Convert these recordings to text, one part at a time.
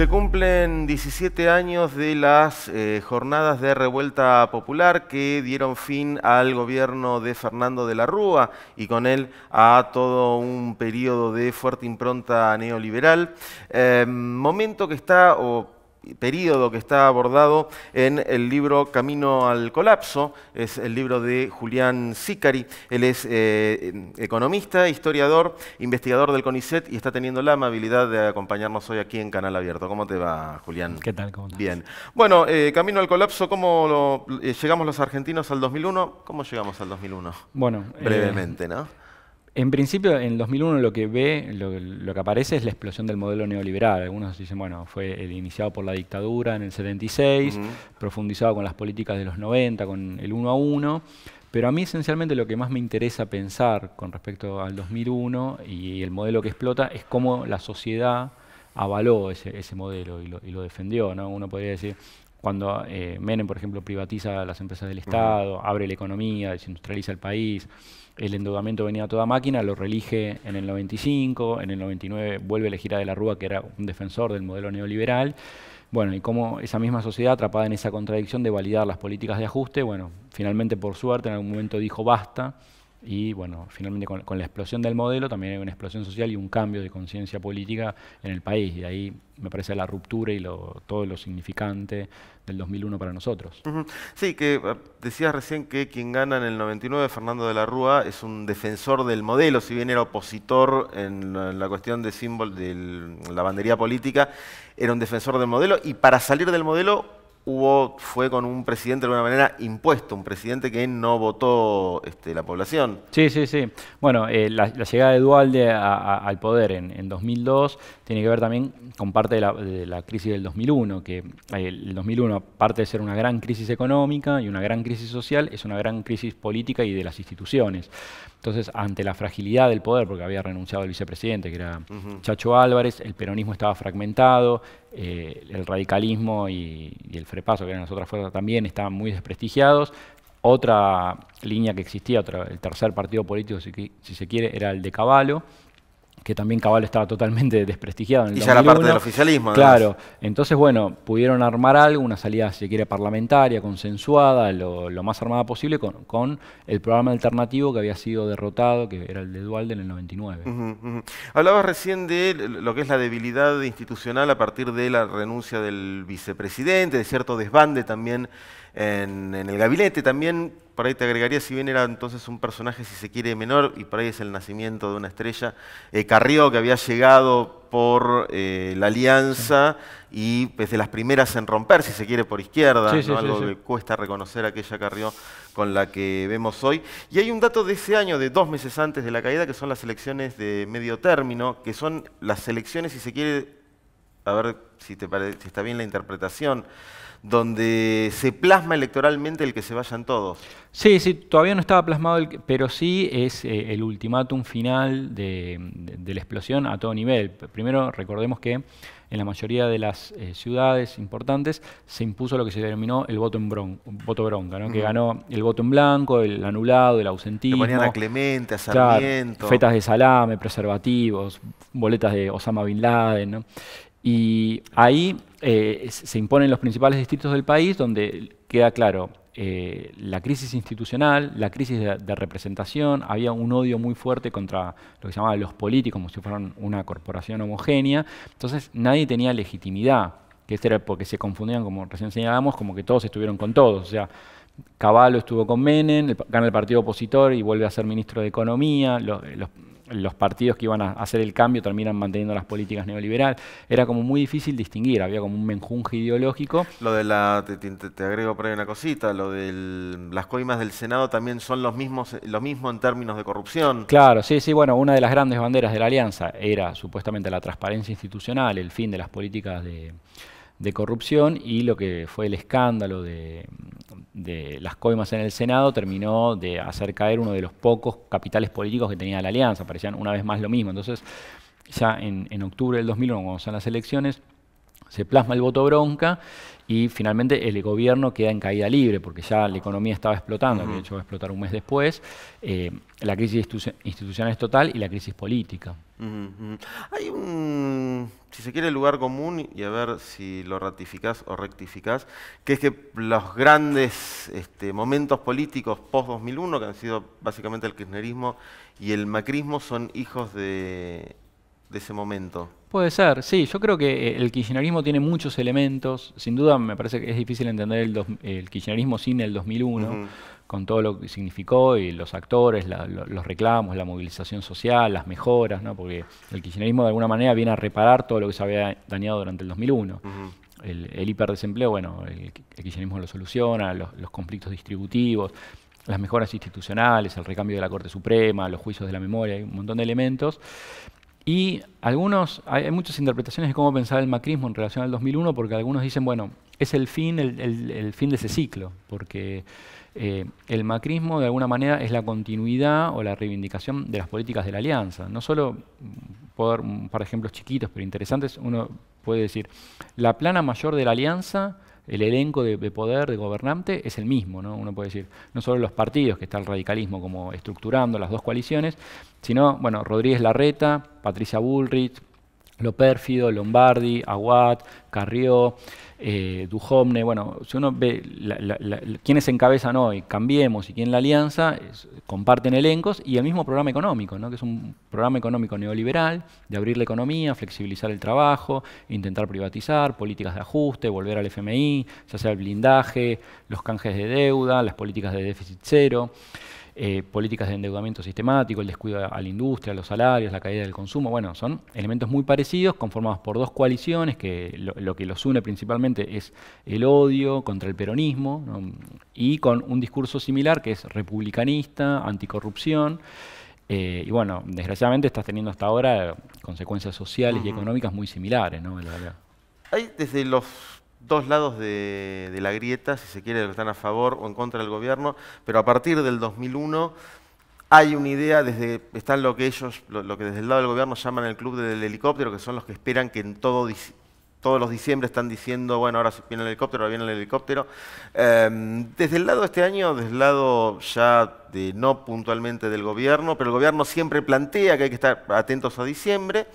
Se cumplen 17 años de las eh, jornadas de revuelta popular que dieron fin al gobierno de Fernando de la Rúa y con él a todo un periodo de fuerte impronta neoliberal, em, momento que está o periodo que está abordado en el libro Camino al Colapso, es el libro de Julián Sicari. Él es eh, economista, historiador, investigador del CONICET y está teniendo la amabilidad de acompañarnos hoy aquí en Canal Abierto. ¿Cómo te va, Julián? ¿Qué tal? ¿Cómo Bien. Bueno, eh, Camino al Colapso, ¿cómo lo, eh, llegamos los argentinos al 2001? ¿Cómo llegamos al 2001? Bueno, brevemente, ¿no? En principio, en 2001 lo que ve, lo, que aparece es la explosión del modelo neoliberal. Algunos dicen, bueno, fue eh, iniciado por la dictadura en el 76, profundizado con las políticas de los 90, con el uno a uno. Pero a mí esencialmente lo que más me interesa pensar con respecto al 2001 y el modelo que explota es cómo la sociedad avaló ese, modelo y lo, defendió. ¿no? Uno podría decir, cuando eh, Menem, por ejemplo, privatiza las empresas del Estado, abre la economía, desindustrializa el país, el endeudamiento venía a toda máquina, lo relige en el 95, en el 99 vuelve a elegir a De la Rúa, que era un defensor del modelo neoliberal. Bueno, y como esa misma sociedad atrapada en esa contradicción de validar las políticas de ajuste, bueno, finalmente por suerte en algún momento dijo basta, y bueno, finalmente con, la explosión del modelo también hay una explosión social y un cambio de conciencia política en el país. Y ahí me parece la ruptura y todo lo significante del 2001 para nosotros. Sí, que eh, decías recién que quien gana en el 99, Fernando de la Rúa, es un defensor del modelo, si bien era opositor en la, cuestión de, símbolo de la bandería política, era un defensor del modelo y para salir del modelo hubo, fue con un presidente de alguna manera impuesto, un presidente que no votó este, la población. Sí, sí, sí. Bueno, eh, la, llegada de Dualde al poder en, 2002 tiene que ver también con parte de la, crisis del 2001, que eh, el 2001, aparte de ser una gran crisis económica y una gran crisis social, es una gran crisis política y de las instituciones. Entonces, ante la fragilidad del poder, porque había renunciado el vicepresidente, que era Chacho Álvarez, el peronismo estaba fragmentado, eh, el radicalismo y, el frepaso, que eran las otras fuerzas también, estaban muy desprestigiados. Otra línea que existía, el tercer partido político, si, si se quiere, era el de Caballo, que también Cabal estaba totalmente desprestigiado. En el y ya la parte del oficialismo. Claro, entonces bueno, pudieron armar algo, una salida, si quiere, parlamentaria, consensuada, lo, más armada posible, con, el programa alternativo que había sido derrotado, que era el de Dualde en el 99. Hablabas recién de lo que es la debilidad institucional a partir de la renuncia del vicepresidente, de cierto desbande también en, en el gabinete, también por ahí te agregaría, si bien era entonces un personaje, si se quiere, menor, y por ahí es el nacimiento de una estrella, eh, Carrió, que había llegado por eh, la alianza y pues, de las primeras en romper, si se quiere, por izquierda, algo que cuesta reconocer aquella Carrió con la que vemos hoy. Y hay un dato de ese año, de dos meses antes de la caída, que son las elecciones de medio término, que son las elecciones, si se quiere, a ver si, te si está bien la interpretación, donde se plasma electoralmente el que se vayan todos. Sí, sí, todavía no estaba plasmado, pero sí es eh, el ultimátum final de, la explosión a todo nivel. Primero, recordemos que en la mayoría de las eh, ciudades importantes se impuso lo que se denominó el voto, en bron, voto bronca, ¿no? que ganó el voto en blanco, el anulado, el ausentismo. Le Clemente, a Sarmiento. fetas de salame, preservativos, boletas de Osama Bin Laden. ¿no? Y ahí eh, se imponen los principales distritos del país donde queda claro eh, la crisis institucional, la crisis de, representación, había un odio muy fuerte contra lo que se llamaba los políticos, como si fueran una corporación homogénea, entonces nadie tenía legitimidad, que este era porque se confundían, como recién señalamos, como que todos estuvieron con todos, o sea, Caballo estuvo con Menem, gana el partido opositor y vuelve a ser ministro de Economía. Los, eh, partidos que iban a hacer el cambio terminan manteniendo las políticas neoliberales. Era como muy difícil distinguir, había como un menjunje ideológico. Lo de la, te, agrego por ahí una cosita, lo de las coimas del Senado también son los mismos, eh, lo mismo en términos de corrupción. Claro, sí, sí, bueno, una de las grandes banderas de la alianza era supuestamente la transparencia institucional, el fin de las políticas de de corrupción y lo que fue el escándalo de, las coimas en el Senado terminó de hacer caer uno de los pocos capitales políticos que tenía la alianza, parecían una vez más lo mismo. Entonces, ya en, octubre del 2001, cuando son las elecciones, se plasma el voto bronca y finalmente el gobierno queda en caída libre porque ya la economía estaba explotando, que de hecho va a explotar un mes después. Eh, la crisis institucional es total y la crisis política. Hay un, si se quiere, lugar común, y a ver si lo ratificás o rectificás, que es que los grandes este, momentos políticos post-2001, que han sido básicamente el kirchnerismo y el macrismo, son hijos de de ese momento. Puede ser, sí, yo creo que eh, el kirchnerismo tiene muchos elementos, sin duda me parece que es difícil entender el, kirchnerismo sin el 2001, con todo lo que significó y los actores, los reclamos, la movilización social, las mejoras, ¿no? porque el kirchnerismo de alguna manera viene a reparar todo lo que se había dañado durante el 2001. El, el hiperdesempleo, bueno, el, kirchnerismo lo soluciona, los, los conflictos distributivos, las mejoras institucionales, el recambio de la Corte Suprema, los juicios de la memoria, hay un montón de elementos. Y algunos, hay, muchas interpretaciones de cómo pensar el macrismo en relación al 2001, porque algunos dicen, bueno, es el fin, el, el, fin de ese ciclo, porque eh, el macrismo de alguna manera es la continuidad o la reivindicación de las políticas de la alianza. No solo, por dar ejemplos chiquitos pero interesantes, uno puede decir, la plana mayor de la alianza el elenco de, poder, de gobernante, es el mismo, ¿no? uno puede decir. No solo los partidos, que está el radicalismo como estructurando las dos coaliciones, sino, bueno, Rodríguez Larreta, Patricia Bullrich, lo Pérfido, Lombardi, Aguat, Carrió, eh, Bueno, si uno ve la, quiénes encabezan hoy, Cambiemos y quién la Alianza, comparten elencos y el mismo programa económico, ¿no? que es un programa económico neoliberal de abrir la economía, flexibilizar el trabajo, intentar privatizar, políticas de ajuste, volver al FMI, ya sea el blindaje, los canjes de deuda, las políticas de déficit cero. Eh, políticas de endeudamiento sistemático, el descuido a la industria, los salarios, la caída del consumo, bueno, son elementos muy parecidos, conformados por dos coaliciones, que lo, que los une principalmente es el odio contra el peronismo, y con un discurso similar que es republicanista, anticorrupción, eh, y bueno, desgraciadamente estás teniendo hasta ahora consecuencias sociales y económicas muy similares, ¿no? Hay desde los dos lados de, la grieta, si se quiere, están a favor o en contra del gobierno, pero a partir del 2001 hay una idea, desde, están lo que ellos, lo, que desde el lado del gobierno llaman el club del helicóptero, que son los que esperan que en todo todos los diciembre están diciendo, bueno, ahora viene el helicóptero, ahora viene el helicóptero. Em, desde el lado de este año, desde el lado ya de no puntualmente del gobierno, pero el gobierno siempre plantea que hay que estar atentos a diciembre.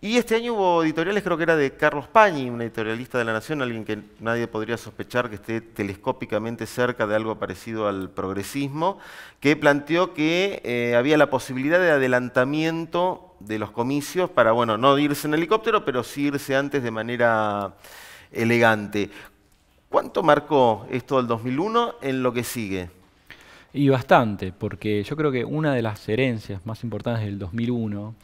Y este año hubo editoriales, creo que era de Carlos Pañi, un editorialista de la Nación, alguien que nadie podría sospechar que esté telescópicamente cerca de algo parecido al progresismo, que planteó que eh, había la posibilidad de adelantamiento de los comicios para, bueno, no irse en helicóptero, pero sí irse antes de manera elegante. ¿Cuánto marcó esto del 2001 en lo que sigue? Y bastante, porque yo creo que una de las herencias más importantes del 2001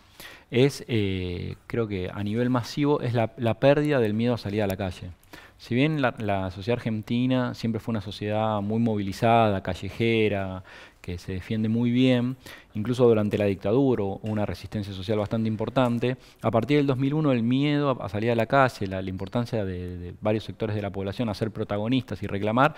es, eh, creo que a nivel masivo, es la, pérdida del miedo a salir a la calle. Si bien la, sociedad argentina siempre fue una sociedad muy movilizada, callejera, que se defiende muy bien, incluso durante la dictadura, una resistencia social bastante importante, a partir del 2001 el miedo a, salir a la calle, la, importancia de, varios sectores de la población a ser protagonistas y reclamar,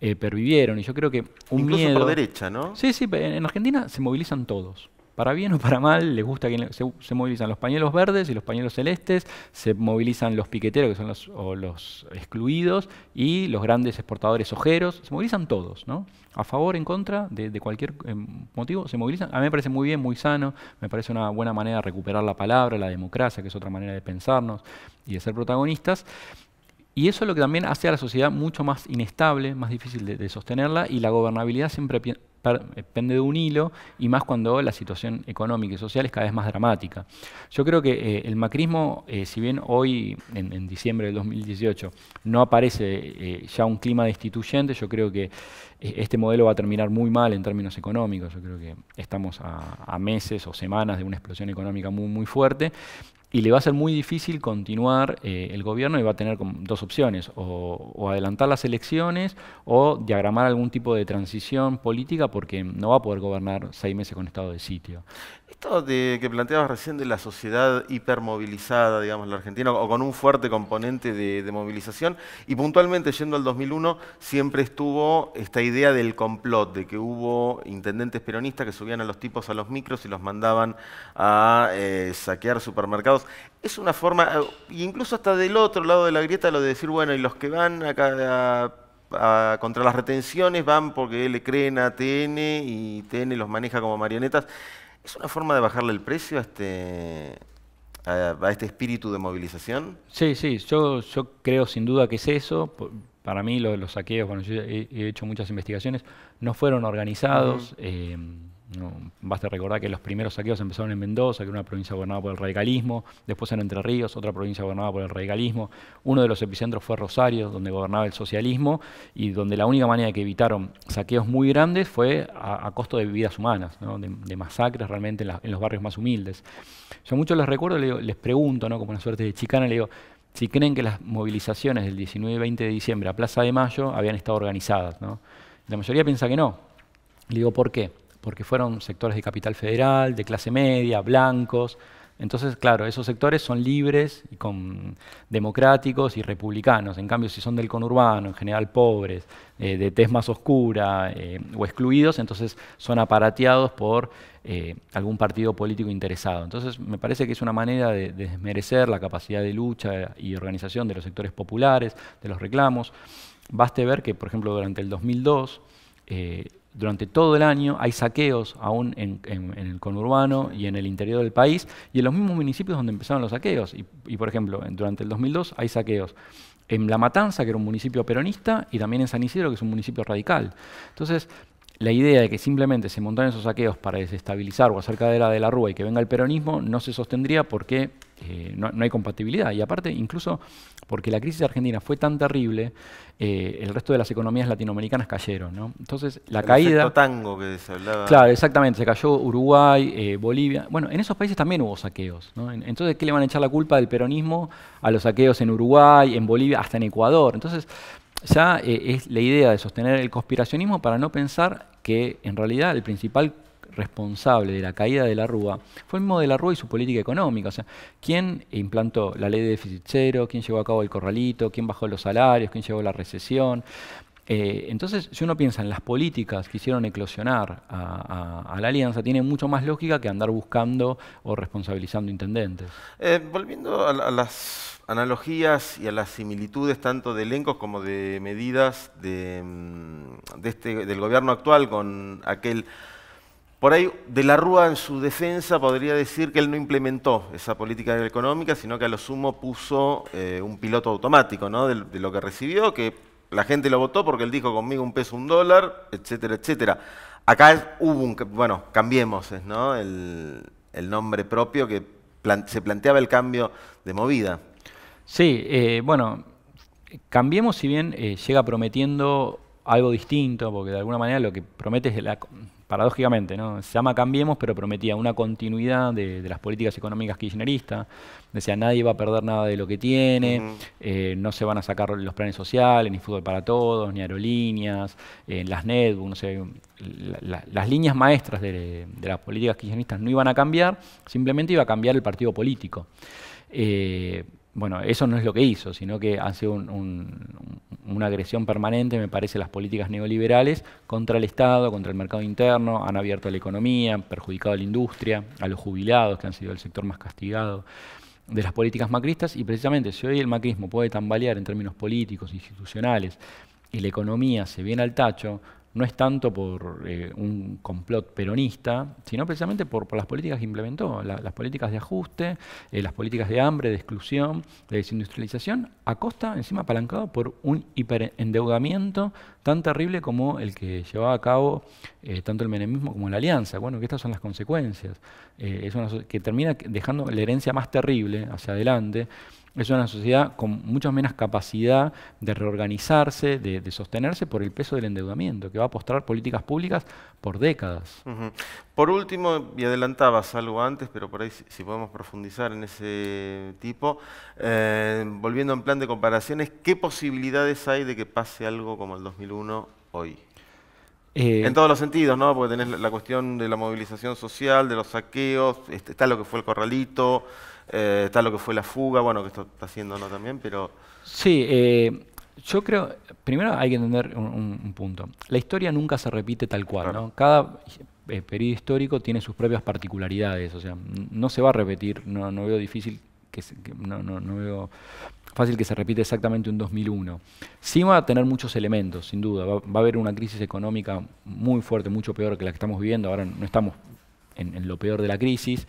eh, pervivieron. Y yo creo que un miedo... por derecha, ¿no? Sí, sí, en Argentina se movilizan todos para bien o para mal, les gusta que se, movilizan los pañuelos verdes y los pañuelos celestes, se movilizan los piqueteros, que son los, excluidos, y los grandes exportadores ojeros, se movilizan todos, ¿no? A favor, en contra, de, cualquier eh, motivo, se movilizan. A mí me parece muy bien, muy sano, me parece una buena manera de recuperar la palabra, la democracia, que es otra manera de pensarnos y de ser protagonistas. Y eso es lo que también hace a la sociedad mucho más inestable, más difícil de, de sostenerla, y la gobernabilidad siempre depende eh, de un hilo, y más cuando la situación económica y social es cada vez más dramática. Yo creo que eh, el macrismo, eh, si bien hoy, en, diciembre del 2018, no aparece ya un clima destituyente, yo creo que este modelo va a terminar muy mal en términos económicos. Yo creo que estamos a, a meses o semanas de una explosión económica muy, muy fuerte, y le va a ser muy difícil continuar eh, el gobierno y va a tener dos opciones, o, adelantar las elecciones o diagramar algún tipo de transición política porque no va a poder gobernar seis meses con estado de sitio. Esto de, que planteabas recién de la sociedad hipermovilizada, digamos, la Argentina, o con un fuerte componente de, movilización, y puntualmente yendo al 2001 siempre estuvo esta idea del complot, de que hubo intendentes peronistas que subían a los tipos a los micros y los mandaban a eh, saquear supermercados es una forma, eh, incluso hasta del otro lado de la grieta, lo de decir, bueno, y los que van acá contra las retenciones van porque le creen a TN y TN los maneja como marionetas. ¿Es una forma de bajarle el precio a este, a, este espíritu de movilización? Sí, sí, yo, yo creo sin duda que es eso. Para mí los saqueos, bueno, yo he, hecho muchas investigaciones, no fueron organizados basta recordar que los primeros saqueos empezaron en Mendoza, que era una provincia gobernada por el radicalismo, después en Entre Ríos, otra provincia gobernada por el radicalismo. Uno de los epicentros fue Rosario, donde gobernaba el socialismo y donde la única manera de que evitaron saqueos muy grandes fue a, costo de vidas humanas, de, masacres realmente en, los barrios más humildes. Yo muchos les recuerdo, les, pregunto, como una suerte de chicana, le digo, si creen que las movilizaciones del 19 y 20 de diciembre a Plaza de Mayo habían estado organizadas. La mayoría piensa que no. Le digo, ¿por qué? porque fueron sectores de capital federal, de clase media, blancos. Entonces, claro, esos sectores son libres y con, democráticos y republicanos. En cambio, si son del conurbano, en general pobres, eh, de tez más oscura eh, o excluidos, entonces son aparateados por eh, algún partido político interesado. Entonces, me parece que es una manera de, desmerecer la capacidad de lucha y organización de los sectores populares, de los reclamos. Baste ver que, por ejemplo, durante el 2002, durante todo el año hay saqueos aún en, el conurbano y en el interior del país y en los mismos municipios donde empezaron los saqueos. Y, por ejemplo, durante el 2002 hay saqueos en La Matanza, que era un municipio peronista, y también en San Isidro, que es un municipio radical. Entonces, la idea de que simplemente se montaran esos saqueos para desestabilizar o hacer cadera de la Rúa y que venga el peronismo no se sostendría porque eh, no, no, hay compatibilidad. Y aparte, incluso porque la crisis argentina fue tan terrible, eh, el resto de las economías latinoamericanas cayeron. ¿no? Entonces, la el caída... tango que se hablaba. Claro, exactamente. Se cayó Uruguay, eh, Bolivia. Bueno, en esos países también hubo saqueos. Entonces, ¿qué le van a echar la culpa del peronismo a los saqueos en Uruguay, en Bolivia, hasta en Ecuador? Entonces, ya eh, es la idea de sostener el conspiracionismo para no pensar que en realidad el principal responsable de la caída de la Rúa fue el mismo de la Rúa y su política económica. O sea, ¿quién implantó la ley de déficit cero? ¿Quién llevó a cabo el corralito? ¿Quién bajó los salarios? ¿Quién llevó la recesión? Eh, entonces, si uno piensa en las políticas que hicieron eclosionar a, la alianza, tiene mucho más lógica que andar buscando o responsabilizando intendentes. Eh, volviendo a, las analogías y a las similitudes tanto de elencos como de medidas de, mm, este, del gobierno actual con aquel por ahí, de la Rúa en su defensa podría decir que él no implementó esa política económica, sino que a lo sumo puso eh, un piloto automático ¿no? de, lo que recibió, que la gente lo votó porque él dijo conmigo un peso, un dólar, etcétera, etcétera. Acá hubo un, bueno, cambiemos ¿no? el, nombre propio que se planteaba el cambio de movida. Sí, eh, bueno, cambiemos si bien eh, llega prometiendo algo distinto, porque de alguna manera lo que promete es la, paradójicamente, ¿no? se llama Cambiemos, pero prometía una continuidad de, las políticas económicas kirchneristas. Decía, nadie va a perder nada de lo que tiene, eh, no se van a sacar los planes sociales, ni fútbol para todos, ni aerolíneas, eh, las netbooks, las líneas maestras de, las políticas kirchneristas no iban a cambiar, simplemente iba a cambiar el partido político. Eh, bueno, eso no es lo que hizo, sino que ha sido una agresión permanente, me parece, las políticas neoliberales contra el Estado, contra el mercado interno, han abierto la economía, han perjudicado a la industria, a los jubilados, que han sido el sector más castigado de las políticas macristas, y precisamente si hoy el macrismo puede tambalear en términos políticos, institucionales, y la economía se viene al tacho, no es tanto por eh, un complot peronista, sino precisamente por, las políticas que implementó, las políticas de ajuste, eh, las políticas de hambre, de exclusión, de desindustrialización, a costa, encima, apalancado por un hiperendeudamiento tan terrible como el que llevaba a cabo eh, tanto el menemismo como la alianza. Bueno, que estas son las consecuencias. Eh, es una que termina dejando la herencia más terrible hacia adelante. Es una sociedad con mucha menos capacidad de reorganizarse, de, sostenerse por el peso del endeudamiento, que va a postrar políticas públicas por décadas. Por último, y adelantabas algo antes, pero por ahí si, podemos profundizar en ese tipo, eh, volviendo en plan de comparaciones, ¿qué posibilidades hay de que pase algo como el 2001 hoy? Eh, en todos los sentidos, ¿no? Porque tenés la cuestión de la movilización social, de los saqueos, este, está lo que fue el corralito, eh, está lo que fue la fuga, bueno, que esto está haciendo, ¿no? También, pero... Sí, yo creo, primero hay que entender un, punto. La historia nunca se repite tal cual, ¿no? Cada eh, periodo histórico tiene sus propias particularidades, o sea, no se va a repetir, no, no veo difícil que, no, veo fácil que se repita exactamente un 2001. Sí va a tener muchos elementos, sin duda, va, a haber una crisis económica muy fuerte, mucho peor que la que estamos viviendo, ahora no estamos en, lo peor de la crisis.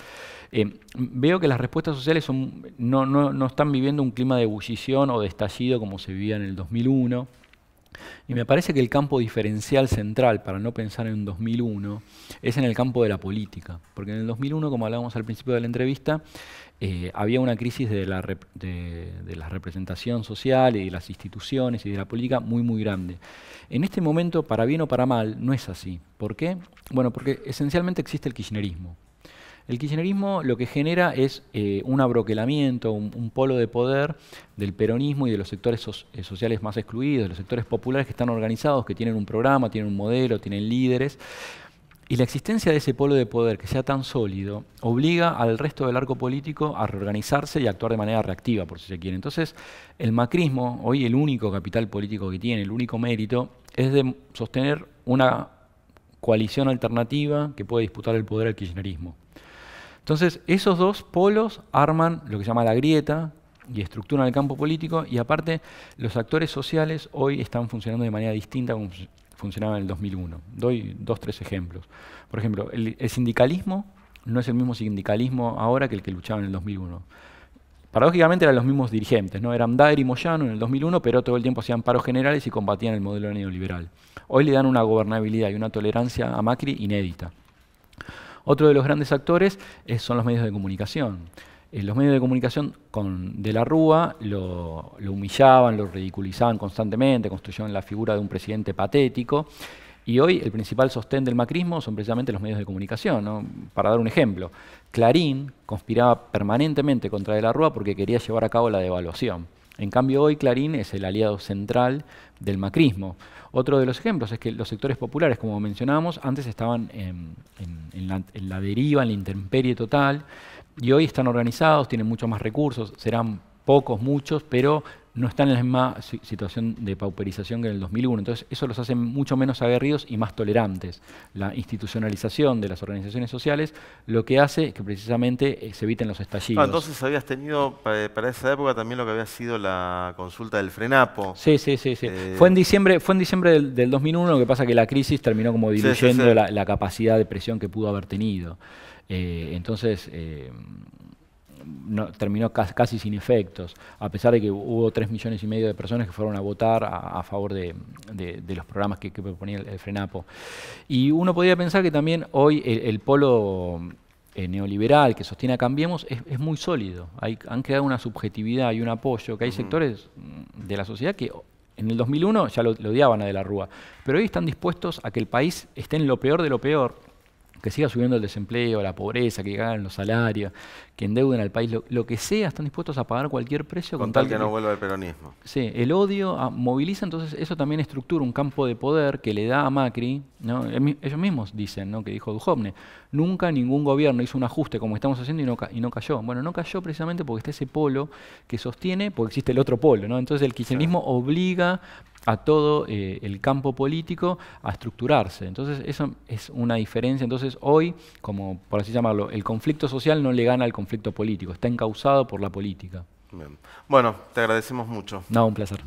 Eh, veo que las respuestas sociales son, no, no, no, están viviendo un clima de ebullición o de estallido como se vivía en el 2001. Y me parece que el campo diferencial central, para no pensar en 2001, es en el campo de la política. Porque en el 2001, como hablábamos al principio de la entrevista, eh, había una crisis de la, de la, representación social y de las instituciones y de la política muy, muy grande. En este momento, para bien o para mal, no es así. ¿Por qué? Bueno, porque esencialmente existe el kirchnerismo. El kirchnerismo lo que genera es eh, un abroquelamiento, un, polo de poder del peronismo y de los sectores eh, sociales más excluidos, de los sectores populares que están organizados, que tienen un programa, tienen un modelo, tienen líderes. Y la existencia de ese polo de poder que sea tan sólido obliga al resto del arco político a reorganizarse y a actuar de manera reactiva, por si se quiere. Entonces, el macrismo, hoy el único capital político que tiene, el único mérito, es de sostener una coalición alternativa que puede disputar el poder al kirchnerismo. Entonces, esos dos polos arman lo que se llama la grieta y estructuran el campo político y aparte los actores sociales hoy están funcionando de manera distinta como funcionaban en el 2001. Doy dos, tres ejemplos. Por ejemplo, el, sindicalismo no es el mismo sindicalismo ahora que el que luchaba en el 2001 paradójicamente eran los mismos dirigentes, ¿no? Eran Dair y Moyano en el 2001, pero todo el tiempo hacían paros generales y combatían el modelo neoliberal. Hoy le dan una gobernabilidad y una tolerancia a Macri inédita. Otro de los grandes actores eh, son los medios de comunicación. Eh, los medios de comunicación con, de la Rúa lo, humillaban, lo ridiculizaban constantemente, construyeron la figura de un presidente patético. Y hoy el principal sostén del macrismo son precisamente los medios de comunicación. Para dar un ejemplo, Clarín conspiraba permanentemente contra De la Rúa porque quería llevar a cabo la devaluación. En cambio hoy Clarín es el aliado central del macrismo. Otro de los ejemplos es que los sectores populares, como mencionamos, antes estaban en, la, en la deriva, en la intemperie total, y hoy están organizados, tienen muchos más recursos, serán pocos, muchos, pero no están en la misma situación de pauperización que en el 2001. Entonces, eso los hace mucho menos aguerridos y más tolerantes. La institucionalización de las organizaciones sociales lo que hace es que precisamente eh, se eviten los estallidos. Ah, entonces, habías tenido para, esa época también lo que había sido la consulta del Frenapo. Sí, sí, sí. sí. Eh, fue en diciembre, fue en diciembre del, 2001, lo que pasa que la crisis terminó como diluyendo La, capacidad de presión que pudo haber tenido. Eh, entonces no, terminó casi sin efectos, a pesar de que hubo tres millones y medio de personas que fueron a votar a, favor de, los programas que, proponía el, FRENAPO. Y uno podría pensar que también hoy el, polo eh, neoliberal que sostiene a Cambiemos es, muy sólido. Hay, han creado una subjetividad y un apoyo, que hay sectores de la sociedad que en el 2001 ya lo, odiaban a De la Rúa, pero hoy están dispuestos a que el país esté en lo peor de lo peor, que siga subiendo el desempleo, la pobreza, que ganen los salarios, que endeuden al país, lo, que sea, están dispuestos a pagar cualquier precio. Con, tal que, no vuelva el peronismo. Sí, el odio ah, moviliza, entonces eso también estructura un campo de poder que le da a Macri, ellos mismos dicen, ¿no? que dijo Duhovne, nunca ningún gobierno hizo un ajuste como estamos haciendo y no, cayó. Bueno, no cayó precisamente porque está ese polo que sostiene, porque existe el otro polo, ¿no? entonces el kirchnerismo obliga a todo eh, el campo político a estructurarse. Entonces, eso es una diferencia. Entonces, hoy, como por así llamarlo, el conflicto social no le gana al conflicto político, está encausado por la política. Bueno, te agradecemos mucho. No, un placer.